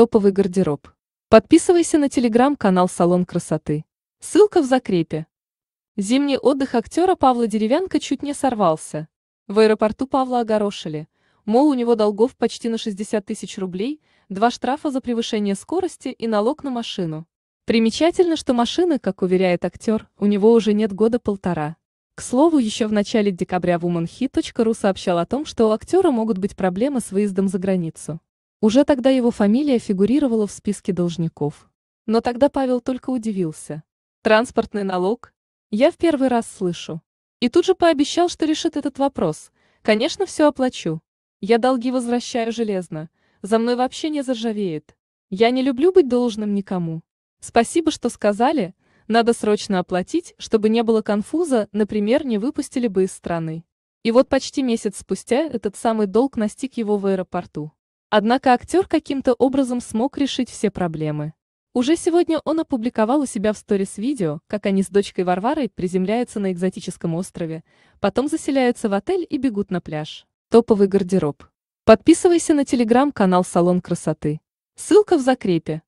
Топовый гардероб. Подписывайся на телеграм-канал «Салон красоты». Ссылка в закрепе. Зимний отдых актера Павла Деревянко чуть не сорвался. В аэропорту Павла огорошили. Мол, у него долгов почти на 60 тысяч рублей, два штрафа за превышение скорости и налог на машину. Примечательно, что машины, как уверяет актер, у него уже нет года полтора. К слову, еще в начале декабря womanhi.ru сообщал о том, что у актера могут быть проблемы с выездом за границу. Уже тогда его фамилия фигурировала в списке должников. Но тогда Павел только удивился. Транспортный налог? Я в первый раз слышу. И тут же пообещал, что решит этот вопрос. Конечно, все оплачу. Я долги возвращаю железно. За мной вообще не заржавеет. Я не люблю быть должным никому. Спасибо, что сказали. Надо срочно оплатить, чтобы не было конфуза, например, не выпустили бы из страны. И вот почти месяц спустя этот самый долг настиг его в аэропорту. Однако актер каким-то образом смог решить все проблемы. Уже сегодня он опубликовал у себя в сторис видео, как они с дочкой Варварой приземляются на экзотическом острове, потом заселяются в отель и бегут на пляж. Топовый гардероб. Подписывайся на телеграм-канал «Салон красоты». Ссылка в закрепе.